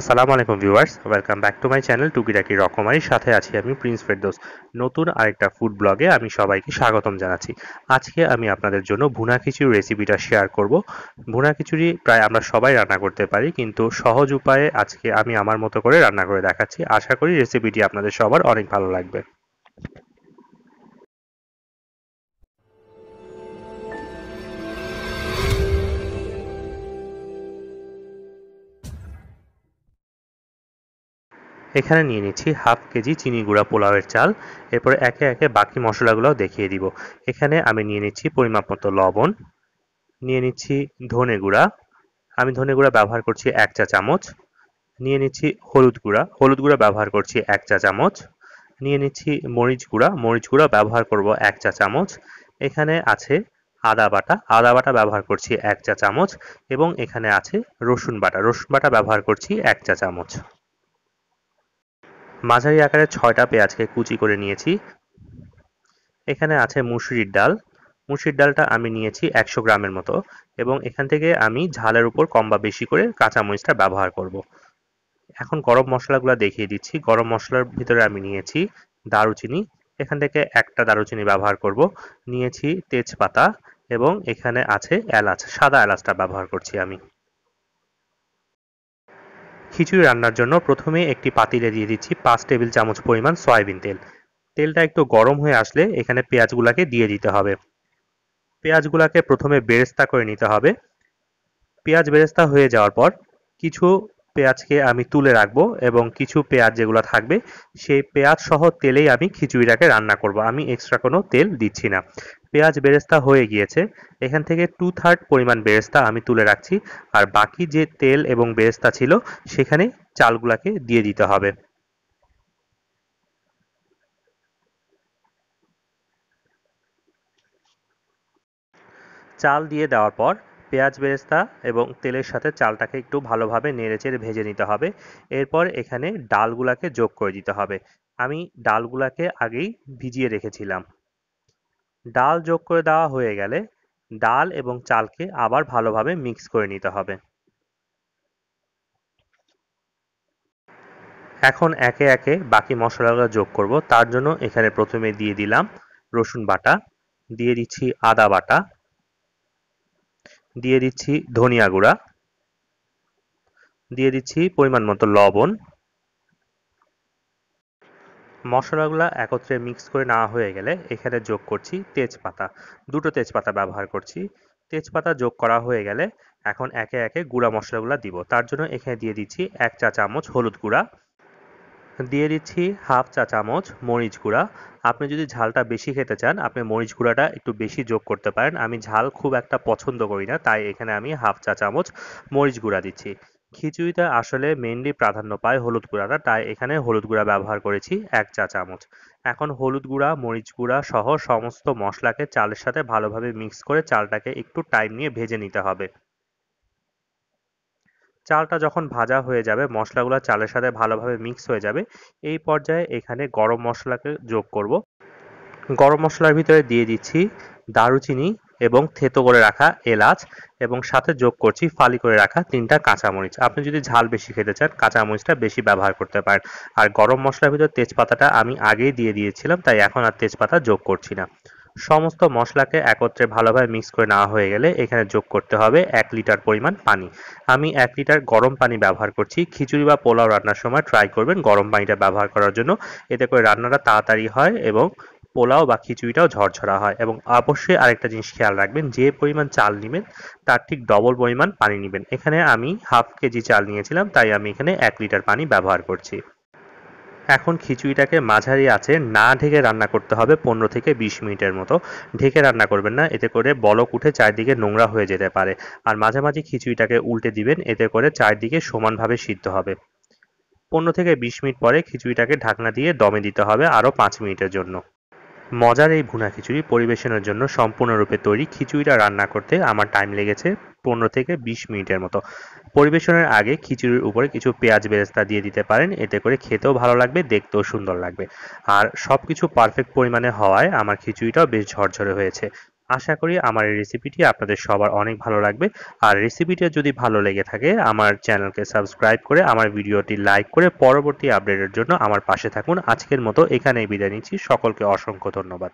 আসসালামু আলাইকুম viewers welcome back to my channel টুকিটাকি রকমারির সাথে আছি আমি প্রিন্স ফেরদোস নতুন আরেকটা ফুড ব্লগে আমি সবাইকে স্বাগতম জানাচ্ছি আজকে আমি আপনাদের জন্য ভুনা খিচুড়ি রেসিপিটা শেয়ার করব ভুনা খিচুড়ি প্রায় আমরা সবাই রান্না করতে পারি কিন্তু সহজ উপায়ে আজকে আমি আমার মতো করে রান্না করে দেখাচ্ছি আশা করি রেসিপিটি আপনাদের সবার অনেক ভালো লাগবে এখানে নিয়ে নিচ্ছি হাফ কেজি চিনি গুঁড়া পোলাওয়ের চাল এরপরে একে একে বাকি মশলাগুলো দেখিয়ে দিব এখানে আমি নিয়ে নিচ্ছি পরিমাপ মতো লবণ নিয়ে নিচ্ছি ধনে গুঁড়া আমি ধনে গুঁড়া ব্যবহার করছি এক চা চামচ নিয়ে নিচ্ছি হলুদ গুঁড়া হলুদ গুঁড়া ব্যবহার করছি এক চা চামচ নিয়ে নিচ্ছি মরিচ গুঁড়া মরিচ গুঁড়া ব্যবহার করব এক চা চামচ এখানে আছে আদা বাটা আদা বাটা ব্যবহার করছি এক চা চামচ এবং এখানে আছে রসুন বাটা রসুন বাটা ব্যবহার করছি এক চা চামচ মাঝারি আকারে ছয়টা পেঁয়াজকে কুচি করে নিয়েছি এখানে আছে মুসুরির ডাল মুসুরির ডালটা আমি নিয়েছি একশো গ্রামের মতো এবং এখান থেকে আমি ঝালের উপর কম বা বেশি করে কাঁচামরিচটা ব্যবহার করব। এখন গরম মশলাগুলো দেখিয়ে দিচ্ছি গরম মশলার ভিতরে আমি নিয়েছি দারুচিনি এখান থেকে একটা দারুচিনি ব্যবহার করব নিয়েছি তেজপাতা এবং এখানে আছে এলাচ সাদা এলাচটা ব্যবহার করছি আমি খিচুড়ি রান্নার জন্য প্রথমে একটি পাতিলে দিয়ে দিচ্ছি পাঁচ টেবিল চামচ পরিমাণ সয়াবিন তেল তেলটা একটু গরম হয়ে আসলে এখানে পেঁয়াজগুলাকে দিয়ে দিতে হবে পেঁয়াজগুলাকে প্রথমে বেরেস্তা করে নিতে হবে পেঁয়াজ বেরেস্তা হয়ে যাওয়ার পর কিছু পেঁয়াজকে আমি তুলে রাখবো এবং কিছু পেঁয়াজ যেগুলো থাকবে সেই পেঁয়াজ সহ তেলেই আমি খিচুড়িটাকে রান্না করব আমি এক্সট্রা কোনো তেল দিচ্ছি না পেঁয়াজ বেরেস্তা হয়ে গিয়েছে এখান থেকে টু থার্ড পরিমাণ বেরেস্তা আমি তুলে রাখছি আর বাকি যে তেল এবং বেরেস্তা ছিল সেখানে চালগুলাকে দিয়ে দিতে হবে চাল দিয়ে দেওয়ার পর পেঁয়াজ বেরেস্তা এবং তেলের সাথে চালটাকে একটু ভালোভাবে নেড়েচেড়ে ভেজে নিতে হবে এরপর এখানে ডালগুলাকে যোগ করে দিতে হবে আমি ডালগুলাকে আগেই ভিজিয়ে রেখেছিলাম ডাল যোগ করে দেওয়া হয়ে গেলে ডাল এবং চালকে আবার ভালোভাবে মিক্স করে নিতে হবে এখন একে একে বাকি মশলাগুলো যোগ করব তার জন্য এখানে প্রথমে দিয়ে দিলাম রসুন বাটা দিয়ে দিচ্ছি আদা বাটা দিয়ে দিচ্ছি ধনিয়া গুঁড়া দিয়ে দিচ্ছি পরিমাণ মতো লবণ মশলাগুলা একত্রে মিক্স করে নেওয়া হয়ে গেলে এখানে যোগ করছি তেজপাতা দুটো তেজপাতা ব্যবহার করছি তেজপাতা যোগ করা হয়ে গেলে এখন একে একে গুঁড়া মশলাগুলা দিব তার জন্য এখানে দিয়ে দিচ্ছি এক চা চামচ হলুদ গুঁড়া দিয়ে দিচ্ছি হাফ চা চামচ মরিচ গুঁড়া আপনি যদি ঝালটা বেশি খেতে চান আপনি মরিচ গুঁড়াটা একটু বেশি যোগ করতে পারেন আমি ঝাল খুব একটা পছন্দ করি না তাই এখানে আমি হাফ চা চামচ মরিচ গুঁড়া দিচ্ছি খিচুড়িতে আসলে মেনলি প্রাধান্য পায় হলুদ গুঁড়াটা তাই এখানে হলুদ গুঁড়া ব্যবহার করেছি এক চা চামচ এখন হলুদ গুঁড়া মরিচ গুঁড়া সহ সমস্ত মশলাকে চালের সাথে ভালোভাবে মিক্স করে চালটাকে একটু টাইম নিয়ে ভেজে নিতে হবে চালটা যখন ভাজা হয়ে যাবে মশলাগুলো চালের সাথে ভালোভাবে মিক্স হয়ে যাবে এই পর্যায়ে এখানে গরম মশলাকে যোগ করব গরম মশলার ভিতরে দিয়ে দিচ্ছি দারুচিনি এবং থেতো করে রাখা এলাচ এবং সাথে যোগ করছি ফালি করে রাখা তিনটা কাঁচামরিচ আপনি যদি ঝাল বেশি খেতে চান কাঁচামরিচটা বেশি ব্যবহার করতে পারেন আর গরম মশলার ভিতরে তেজপাতাটা আমি আগেই দিয়ে দিয়েছিলাম তাই এখন আর তেজপাতা যোগ করছি না সমস্ত মশলাকে একত্রে ভালোভাবে মিক্স করে নেওয়া হয়ে গেলে এখানে যোগ করতে হবে এক লিটার পরিমাণ পানি আমি এক লিটার গরম পানি ব্যবহার করছি খিচুড়ি বা পোলাও রান্নার সময় ট্রাই করবেন গরম পানিটা ব্যবহার করার জন্য এতে করে রান্নাটা তাড়াতাড়ি হয় এবং পোলাও বা খিচুড়িটাও ঝরঝরা হয় এবং অবশ্যই আরেকটা জিনিস খেয়াল রাখবেন যে পরিমাণ চাল নেবেন তার ঠিক ডবল পরিমাণ পানি নেবেন এখানে আমি হাফ কেজি চাল নিয়েছিলাম তাই আমি এখানে এক লিটার পানি ব্যবহার করছি এখন খিচুড়িটাকে মাঝারি আছে না ঢেকে রান্না করতে হবে পনেরো থেকে বিশ মিনিটের মতো ঢেকে রান্না করবেন না এতে করে বলক উঠে চারদিকে নোংরা হয়ে যেতে পারে আর মাঝামাঝি খিচুড়িটাকে উল্টে দিবেন এতে করে চারদিকে সমানভাবে সিদ্ধ হবে পনেরো থেকে বিশ মিনিট পরে খিচুড়িটাকে ঢাকনা দিয়ে দমে দিতে হবে আরও পাঁচ মিনিটের জন্য মজার এই ভুনা খিচুড়ি পরিবেশনের জন্য সম্পূর্ণরূপে তৈরি খিচুড়িটা রান্না করতে আমার টাইম লেগেছে পনেরো থেকে বিশ মিনিটের মতো পরিবেশনের আগে খিচুড়ির উপরে কিছু পেঁয়াজ বেরেস্তা দিয়ে দিতে পারেন এতে করে খেতেও ভালো লাগবে দেখতেও সুন্দর লাগবে আর সব কিছু পারফেক্ট পরিমাণে হওয়ায় আমার খিচুড়িটাও বেশ ঝরঝরে হয়েছে আশা করি আমার এই রেসিপিটি আপনাদের সবার অনেক ভালো লাগবে আর রেসিপিটা যদি ভালো লেগে থাকে আমার চ্যানেলকে সাবস্ক্রাইব করে আমার ভিডিওটি লাইক করে পরবর্তী আপডেটের জন্য আমার পাশে থাকুন আজকের মতো এখানেই বিদায় নিচ্ছি সকলকে অসংখ্য ধন্যবাদ